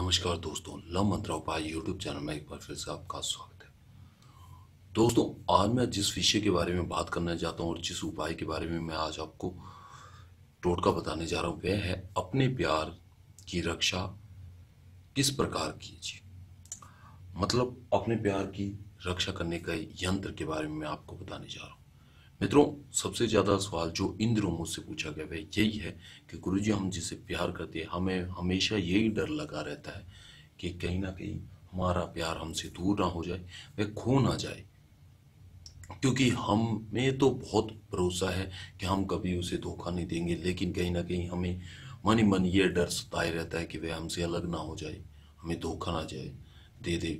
नमस्कार दोस्तों लव मंत्रा उपाय यूट्यूब चैनल में एक बार फिर से आपका स्वागत है दोस्तों आज मैं जिस विषय के बारे में बात करना चाहता हूँ और जिस उपाय के बारे में मैं आज आपको टोटका बताने जा रहा हूँ वह है अपने प्यार की रक्षा किस प्रकार कीजिए मतलब अपने प्यार की रक्षा करने का यंत्र के बारे में मैं आपको बताने जा रहा हूँ मित्रों सबसे ज़्यादा सवाल जो इन दिनों मुझसे पूछा गया वह यही है कि गुरु जी हम जिसे प्यार करते हैं हमें हमेशा यही डर लगा रहता है कि कहीं ना कहीं हमारा प्यार हमसे दूर ना हो जाए वह खो ना जाए क्योंकि हमें तो बहुत भरोसा है कि हम कभी उसे धोखा नहीं देंगे लेकिन कहीं ना कहीं हमें मन ही मन ये डर सताए रहता है कि वह हमसे अलग ना हो जाए हमें धोखा ना जाए दे दे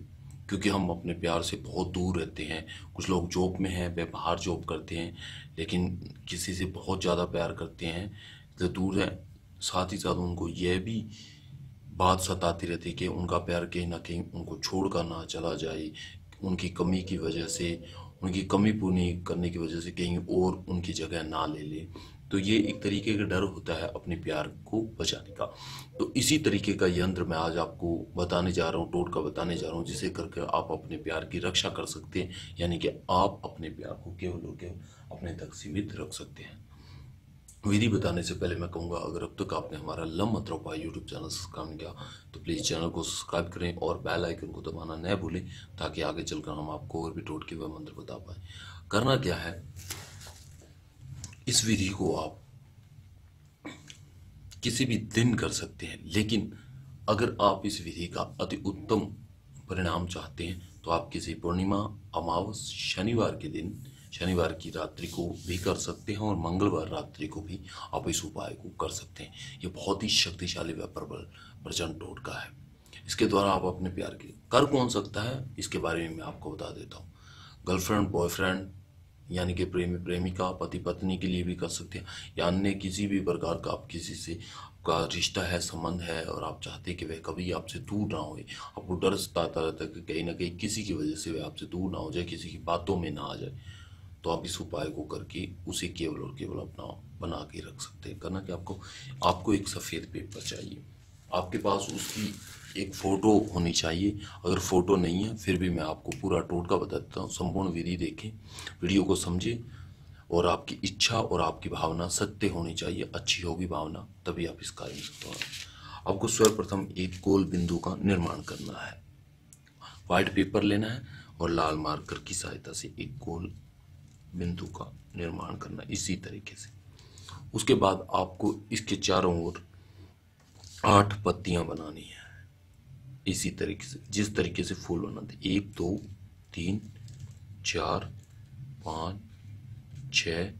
क्योंकि हम अपने प्यार से बहुत दूर रहते हैं कुछ लोग जॉब में हैं वे बाहर जॉब करते हैं लेकिन किसी से बहुत ज़्यादा प्यार करते हैं तो दूर हैं साथ ही साथ उनको यह भी बात सताती रहती है कि उनका प्यार कहीं ना कहीं उनको छोड़ कर ना चला जाए उनकी कमी की वजह से उनकी कमी पूरी करने की वजह से कहीं और उनकी जगह ना ले ले तो ये एक तरीके का डर होता है अपने प्यार को बचाने का तो इसी तरीके का यंत्र मैं आज आपको बताने जा रहा हूँ टोट का बताने जा रहा हूँ जिसे करके आप अपने प्यार की रक्षा कर सकते हैं यानी कि आप अपने प्यार को केवल और केवल अपने तक सीमित रख सकते हैं विधि बताने से पहले मैं कहूँगा अगर अब तक आपने हमारा लम मत्रोपा यूट्यूब चैनल सब्सक्राइब किया तो प्लीज़ चैनल को सब्सक्राइब करें और बेल आइकन को दबाना न भूलें ताकि आगे चलकर हम आपको और भी टोटके वह मंत्र बता पाएँ करना क्या है इस विधि को आप किसी भी दिन कर सकते हैं लेकिन अगर आप इस विधि का अति उत्तम परिणाम चाहते हैं तो आप किसी पूर्णिमा अमावस शनिवार के दिन शनिवार की रात्रि को भी कर सकते हैं और मंगलवार रात्रि को भी आप इस उपाय को कर सकते हैं ये बहुत ही शक्तिशाली व्यापार बल प्रचंड टोटका है इसके द्वारा आप अपने प्यार के कर कौन सकता है इसके बारे में मैं आपको बता देता हूँ गर्लफ्रेंड बॉयफ्रेंड यानी कि प्रेमी प्रेमिका पति पत्नी के लिए भी कर सकते हैं या अन्य किसी भी प्रकार का आप किसी से आपका रिश्ता है संबंध है और आप चाहते हैं कि वह कभी आपसे दूर ना हो आपको डर सताता रहता है कि कहीं ना कहीं किसी की वजह से वह आपसे दूर ना हो जाए किसी की बातों में ना आ जाए तो आप इस उपाय को करके उसे केवल और केवल अपना बना के रख सकते हैं करना कि आपको आपको एक सफ़ेद पेपर चाहिए आपके पास उसकी एक फ़ोटो होनी चाहिए अगर फ़ोटो नहीं है फिर भी मैं आपको पूरा टोटका बता देता हूँ संपूर्ण विधि देखें वीडियो को समझें और आपकी इच्छा और आपकी भावना सत्य होनी चाहिए अच्छी होगी भावना तभी आप इस कार्य में सफल आपको सर्वप्रथम एक गोल बिंदु का निर्माण करना है वाइट पेपर लेना है और लाल मार्कर की सहायता से एक गोल बिंदु का निर्माण करना इसी तरीके से उसके बाद आपको इसके चारों ओर आठ पत्तियां बनानी है इसी तरीके से जिस तरीके से फूल बनाते एक दो तीन चार पाँच छ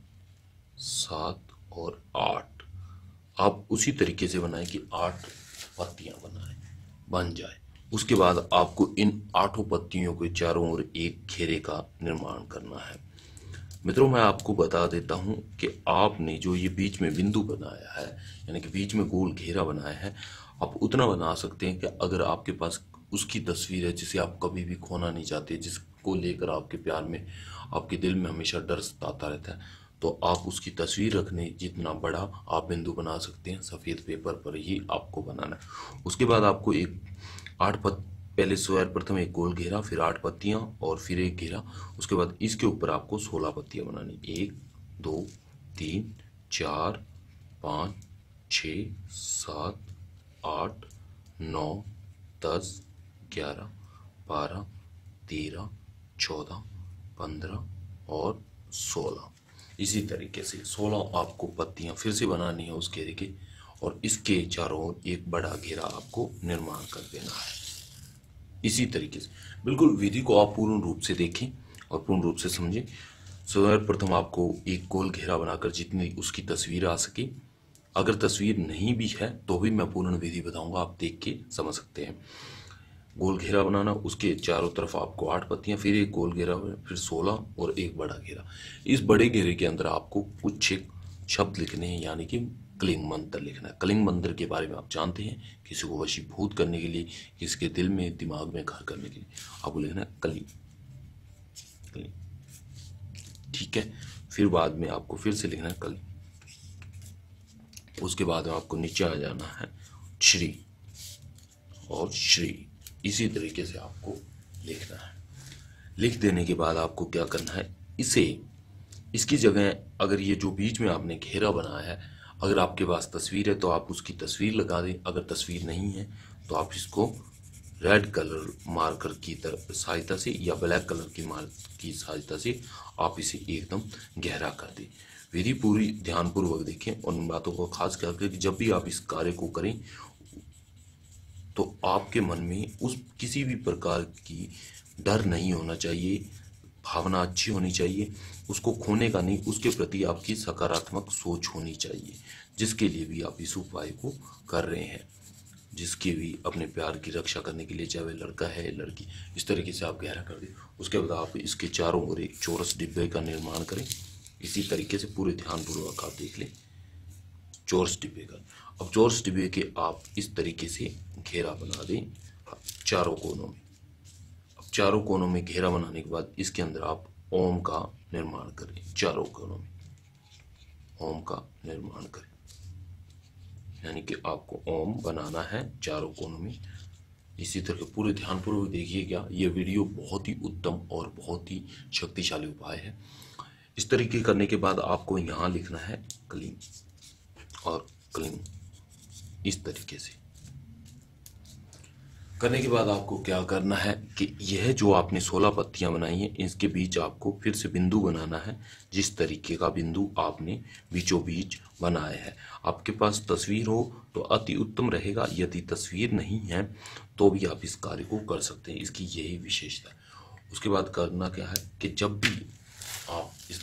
सात और आठ आप उसी तरीके से बनाएं कि आठ पत्तियां बनाएं बन जाए उसके बाद आपको इन आठों पत्तियों के चारों ओर एक घेरे का निर्माण करना है मित्रों मैं आपको बता देता हूँ कि आपने जो ये बीच में बिंदु बनाया है यानी कि बीच में गोल घेरा बनाया है आप उतना बना सकते हैं कि अगर आपके पास उसकी तस्वीर है जिसे आप कभी भी खोना नहीं चाहते जिसको लेकर आपके प्यार में आपके दिल में हमेशा डर सताता रहता है तो आप उसकी तस्वीर रखने जितना बड़ा आप बिंदु बना सकते हैं सफ़ेद पेपर पर ही आपको बनाना है उसके बाद आपको एक आठ पत पहले स्वर प्रथम एक गोल घेरा फिर आठ पत्तियाँ और फिर एक घेरा उसके बाद इसके ऊपर आपको सोलह पत्तियाँ बनानी एक दो तीन चार पाँच छ सात आठ नौ दस ग्यारह बारह तेरह चौदह पंद्रह और सोलह इसी तरीके से सोलह आपको पत्तियाँ फिर से बनानी है उस घेरे के और इसके चारों ओर एक बड़ा घेरा आपको निर्माण कर देना है इसी तरीके से बिल्कुल विधि को आप पूर्ण रूप से देखें और पूर्ण रूप से समझें सर्वप्रथम आपको एक गोल घेरा बनाकर जितनी उसकी तस्वीर आ सके अगर तस्वीर नहीं भी है तो भी मैं पूर्ण विधि बताऊंगा आप देख के समझ सकते हैं गोल घेरा बनाना उसके चारों तरफ आपको आठ पत्तियां फिर एक गोल घेरा फिर सोलह और एक बड़ा घेरा इस बड़े घेरे के अंदर आपको कुछ एक शब्द लिखने हैं यानी कि कलिंग मंत्र लिखना है कलिंग मंत्र के बारे में आप जानते हैं किसी को वशीभूत करने के लिए किसके दिल में दिमाग में घर करने के लिए आपको लिखना है कलिंग कलिंग ठीक है फिर बाद में आपको फिर से लिखना है कलिंग उसके बाद में आपको नीचे आ जाना है श्री और श्री इसी तरीके से आपको लिखना है लिख देने के बाद आपको क्या करना है इसे इसकी जगह अगर ये जो बीच में आपने घेरा बनाया है अगर आपके पास तस्वीर है तो आप उसकी तस्वीर लगा दें अगर तस्वीर नहीं है तो आप इसको रेड कलर मार्कर की सहायता से या ब्लैक कलर की मार्क की सहायता से आप इसे एकदम गहरा कर दें विधि पूरी ध्यानपूर्वक देखें और उन बातों को खास ख्याल करें कि जब भी आप इस कार्य को करें तो आपके मन में उस किसी भी प्रकार की डर नहीं होना चाहिए भावना अच्छी होनी चाहिए उसको खोने का नहीं उसके प्रति आपकी सकारात्मक सोच होनी चाहिए जिसके लिए भी आप इस उपाय को कर रहे हैं जिसकी भी अपने प्यार की रक्षा करने के लिए चाहे लड़का है लड़की इस तरीके से आप गहरा कर दें उसके बाद आप इसके चारों ओर एक चौरस डिब्बे का निर्माण करें इसी तरीके से पूरे ध्यानपूर्वक आप देख लें चौरस डिब्बे का अब चौरस डिब्बे के आप इस तरीके से घेरा बना दें चारों कोनों में चारों कोनों में घेरा बनाने के बाद इसके अंदर आप ओम का निर्माण करें चारों कोनों में ओम का निर्माण करें यानी कि आपको ओम बनाना है चारों कोनों में इसी तरह पूरे ध्यानपूर्वक क्या ये वीडियो बहुत ही उत्तम और बहुत ही शक्तिशाली उपाय है इस तरीके करने के बाद आपको यहाँ लिखना है क्लीन और क्लीन इस तरीके से करने के बाद आपको क्या करना है कि यह जो आपने 16 पत्तियां बनाई हैं इसके बीच आपको फिर से बिंदु बनाना है जिस तरीके का बिंदु आपने बीचों बीच बनाया है आपके पास तस्वीर हो तो अति उत्तम रहेगा यदि तस्वीर नहीं है तो भी आप इस कार्य को कर सकते हैं इसकी यही विशेषता उसके बाद करना क्या है कि जब भी आप इस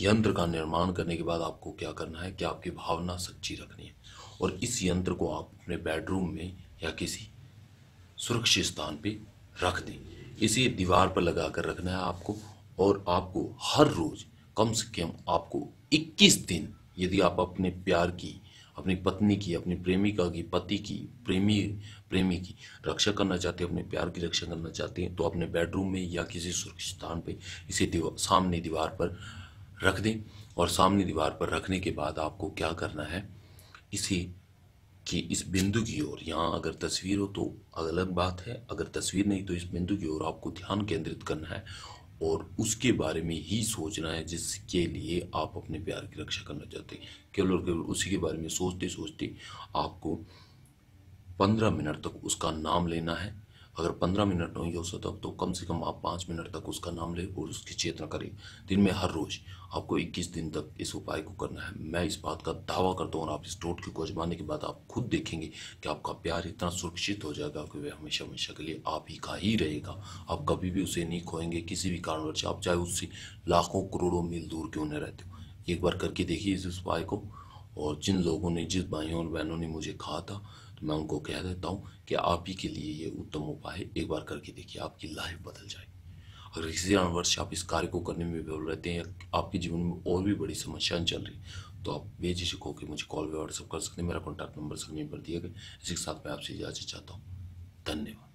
यंत्र का निर्माण करने के बाद आपको क्या करना है कि आपकी भावना सच्ची रखनी है और इस यंत्र को आप अपने बेडरूम में या किसी सुरक्षित स्थान पे रख दें इसे दीवार पर लगा कर रखना है आपको और आपको हर रोज़ कम से कम आपको 21 दिन यदि आप अपने प्यार की अपनी पत्नी की अपनी प्रेमिका की पति की प्रेमी प्रेमी की रक्षा करना चाहते हैं अपने प्यार की रक्षा करना चाहते हैं तो अपने बेडरूम में या किसी सुरक्षित स्थान पे इसे दीवार सामने दीवार पर रख दें और सामने दीवार पर रखने के बाद आपको क्या करना है इसे कि इस बिंदु की ओर यहाँ अगर तस्वीर हो तो अलग बात है अगर तस्वीर नहीं तो इस बिंदु की ओर आपको ध्यान केंद्रित करना है और उसके बारे में ही सोचना है जिसके लिए आप अपने प्यार की रक्षा करना चाहते हैं केवल और केवल उसी के बारे में सोचते सोचते आपको पंद्रह मिनट तक उसका नाम लेना है अगर पंद्रह मिनट नहीं हो सकता तो कम से कम आप पाँच मिनट तक उसका नाम लें और उसकी चेतना करें दिन में हर रोज़ आपको इक्कीस दिन तक इस उपाय को करना है मैं इस बात का दावा करता हूँ और आप इस टोटके को आजमाने के बाद आप खुद देखेंगे कि आपका प्यार इतना सुरक्षित हो जाएगा कि वह हमेशा हमेशा के लिए आप ही का ही रहेगा आप कभी भी उसे नहीं खोएंगे किसी भी कारणवश आप चाहे उससे लाखों करोड़ों मील दूर क्यों न रहते हो एक बार करके देखिए इस उपाय को और जिन लोगों ने जिस भाइयों और बहनों ने मुझे कहा था मैं उनको कह देता हूँ कि आप ही के लिए ये उत्तम उपाय एक बार करके देखिए आपकी लाइफ बदल जाएगी अगर किसी अनवर्ष आप इस कार्य को करने में विफल रहते हैं या आपके जीवन में और भी बड़ी समस्याएं चल रही तो आप बेझिझक होकर मुझे कॉल वे व्हाट्सअप कर सकते हैं मेरा कॉन्टैक्ट नंबर स्क्रीन पर दिया गया इसी के साथ मैं आपसे इजाज़त चाहता हूँ धन्यवाद